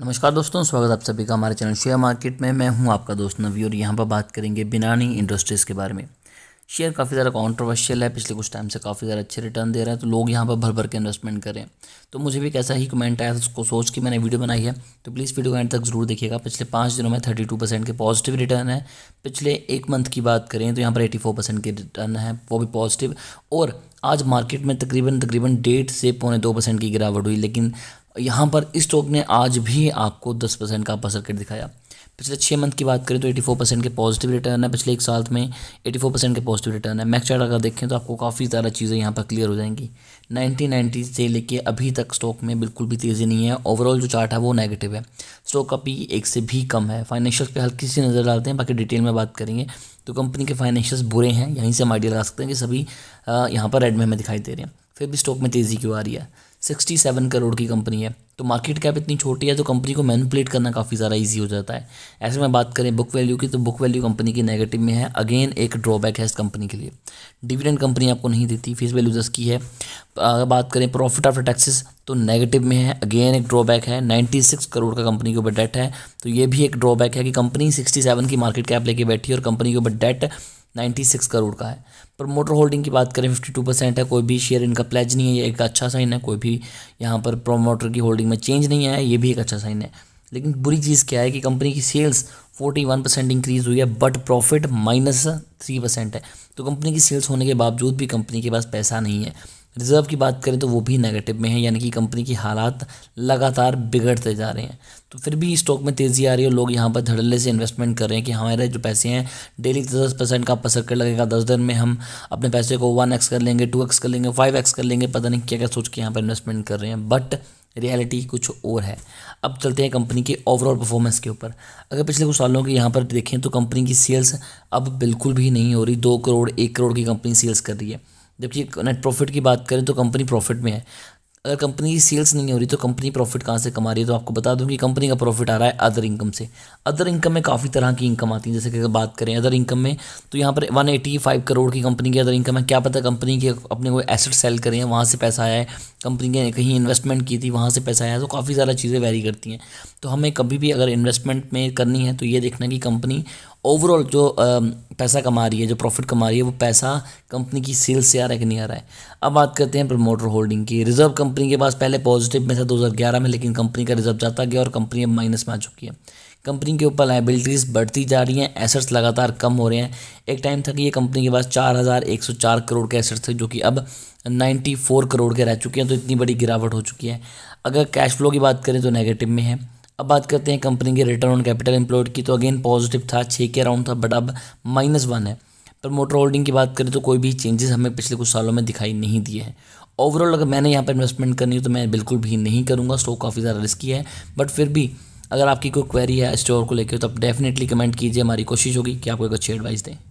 नमस्कार दोस्तों स्वागत आप सभी का हमारे चैनल शेयर मार्केट में मैं हूं आपका दोस्त नवी और यहां पर बात करेंगे बिनानी इंडस्ट्रीज़ के बारे में शेयर काफ़ी ज़्यादा कॉन्ट्रोवर्शियल है पिछले कुछ टाइम से काफ़ी ज़्यादा अच्छे रिटर्न दे रहा है तो लोग यहाँ पर भर भर के इन्वेस्टमेंट करें तो मुझे भी कैसा ही कमेंट आया उसको सोच के मैंने वीडियो बनाई है तो प्लीज़ वीडियो एंड तक जरूर देखिएगा पिछले पाँच दिनों में थर्टी टू परसेंट के पॉजिटिव रिटर्न है पिछले एक मंथ की बात करें तो यहाँ पर एटी फोर परसेंट के रिटर्न है वो भी पॉजिटिव और आज मार्केट में तकरीबन तकरीबन डेढ़ से पौने दो परसेंट की गिरावट हुई लेकिन यहाँ पर इस स्टॉक ने आज भी आपको दस परसेंट का अपर सर्किट दिखाया पिछले छः मंथ की बात करें तो एटी फोर परसेंट के पॉजिटिव रिटर्न है पिछले एक साल में एटी फोर परसेंट के पॉजिटिव रिटर्न है मैक्स चार्ट अगर देखें तो आपको काफ़ी सारा चीज़ें यहाँ पर क्लियर हो जाएंगी नाइनटीन नाइन्टी से लेके अभी तक स्टॉक में बिल्कुल भी तेज़ी नहीं है ओवरऑल जो चार्ट है वो नेगेटिव है स्टॉक का पी एक से भी कम है फाइनेंशियल पर हल्की सी नज़र डालते हैं बाकी डिटेल में बात करेंगे तो कंपनी के फाइनेंशियल्स बुरे हैं यहीं से हम आइडिया लगा सकते हैं कि सभी यहाँ पर रेड में हमें दिखाई दे रहे हैं फिर भी स्टॉक में तेज़ी क्यों आ रही है सिक्सटी सेवन करोड़ की कंपनी है तो मार्केट कैप इतनी छोटी है तो कंपनी को मैनिपुलेट करना काफ़ी ज़्यादा इजी हो जाता है ऐसे में बात करें बुक वैल्यू की तो बुक वैल्यू कंपनी की नेगेटिव में है अगेन एक ड्रॉबैक है इस कंपनी के लिए डिविडेंड कंपनी आपको नहीं देती फेस वैल्यू दस की है अगर बात करें प्रॉफिट आफ्टर टैक्सेस तो नेगेटिव में है अगेन एक ड्रॉबैक है सिक्स करोड़ का कंपनी के ऊपर डेट है तो ये भी एक ड्रॉबैक है कि कंपनी सेवन की मार्केट कैप लेके बैठी है और कंपनी के ऊपर डेट 96 करोड़ का है पर मोटर होल्डिंग की बात करें 52 परसेंट है कोई भी शेयर इनका प्लेज नहीं है ये एक अच्छा साइन है कोई भी यहाँ पर प्रोमोटर की होल्डिंग में चेंज नहीं आया ये भी एक अच्छा साइन है लेकिन बुरी चीज़ क्या है कि कंपनी की सेल्स 41 परसेंट इंक्रीज़ हुई है but profit minus three percent है तो कंपनी की सेल्स होने के बावजूद भी कंपनी के पास पैसा नहीं है रिज़र्व की बात करें तो वो भी नेगेटिव में है यानी कि कंपनी की हालात लगातार बिगड़ते जा रहे हैं तो फिर भी स्टॉक में तेज़ी आ रही है लोग यहाँ पर धड़ल्ले से इन्वेस्टमेंट कर रहे हैं कि हमारे जो पैसे हैं डेली दस परसेंट का पसर कर लगेगा दस दिन में हम अपने पैसे को वन एक्स कर लेंगे टू एक्स कर लेंगे फाइव एक्स कर लेंगे पता नहीं क्या क्या सोच के यहाँ पर इन्वेस्टमेंट कर रहे हैं बट रियलिटी कुछ और है अब चलते हैं कंपनी के ओवरऑल परफॉर्मेंस के ऊपर अगर पिछले कुछ सालों के यहाँ पर देखें तो कंपनी की सेल्स अब बिल्कुल भी नहीं हो रही दो करोड़ एक करोड़ की कंपनी सेल्स कर रही है जबकि नेट प्रॉफिट की बात करें तो कंपनी प्रॉफिट में है अगर कंपनी की सेल्स नहीं हो रही तो कंपनी प्रॉफिट कहाँ से कमा रही है तो आपको बता दूं कि कंपनी का प्रॉफिट आ रहा है अदर इनकम से अदर इनकम में काफ़ी तरह की इनकम आती है जैसे कि बात करें अदर इनकम में तो यहाँ पर 185 करोड़ की कंपनी की अदर इनकम है क्या पता कंपनी के अपने कोई एसेट सेल करें वहाँ से पैसा आया है कंपनी ने कहीं इन्वेस्टमेंट की थी वहाँ से पैसा आया तो काफ़ी सारा चीज़ें वैरी करती हैं तो हमें कभी भी अगर इन्वेस्टमेंट में करनी है तो ये देखना कि कंपनी ओवरऑल जो um, पैसा कमा रही है जो प्रॉफिट कमा रही है वो पैसा कंपनी की सेल्स से आ रहा है कि नहीं आ रहा है अब बात करते हैं प्रमोटर होल्डिंग की रिजर्व कंपनी के पास पहले पॉजिटिव में था 2011 में लेकिन कंपनी का रिजर्व जाता गया और कंपनी अब माइनस में आ चुकी है कंपनी के ऊपर लाइबिलिटीज़ बढ़ती जा रही हैं एसेट्स लगातार कम हो रहे हैं एक टाइम था कि ये कंपनी के पास चार हज़ार एक सौ चार करोड़ के एसेट्स थे जो कि अब नाइन्टी फोर करोड़ के रह चुके हैं तो इतनी बड़ी गिरावट हो चुकी है अगर कैश फ्लो की बात करें तो नेगेटिव में है अब बात करते हैं कंपनी के रिटर्न ऑन कैपिटल एम्प्लॉयड की तो अगेन पॉजिटिव था छः के अराउंड था बट अब माइनस वन है प्रमोटर होल्डिंग की बात करें तो कोई भी चेंजेस हमें पिछले कुछ सालों में दिखाई नहीं दिए हैं ओवरऑल अगर मैंने यहाँ पर इन्वेस्टमेंट करनी हो तो मैं बिल्कुल भी नहीं करूँगा स्टॉक काफ़ी ज़्यादा रिस्की है बट फिर भी अगर आपकी कोई क्वेरी है स्टोर को लेकर तो आप डेफिनेटली कमेंट कीजिए हमारी कोशिश होगी कि आपको एक अच्छी एडवाइस दें